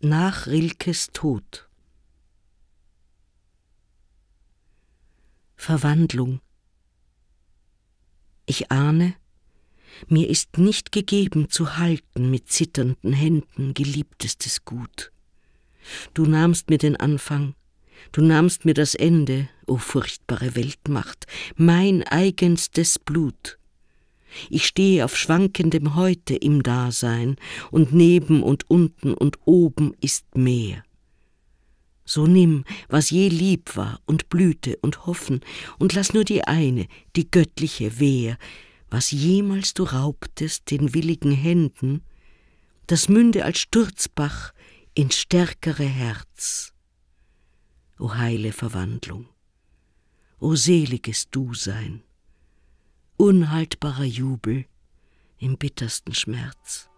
nach Rilkes Tod. Verwandlung. Ich ahne, mir ist nicht gegeben zu halten mit zitternden Händen geliebtestes Gut. Du nahmst mir den Anfang, du nahmst mir das Ende, o furchtbare Weltmacht, mein eigenstes Blut, ich stehe auf schwankendem Heute im Dasein, und neben und unten und oben ist mehr. So nimm, was je lieb war und Blüte und Hoffen, und lass nur die eine, die göttliche Wehr, was jemals du raubtest den willigen Händen, das münde als Sturzbach ins stärkere Herz. O heile Verwandlung, o seliges Du-Sein unhaltbarer Jubel im bittersten Schmerz.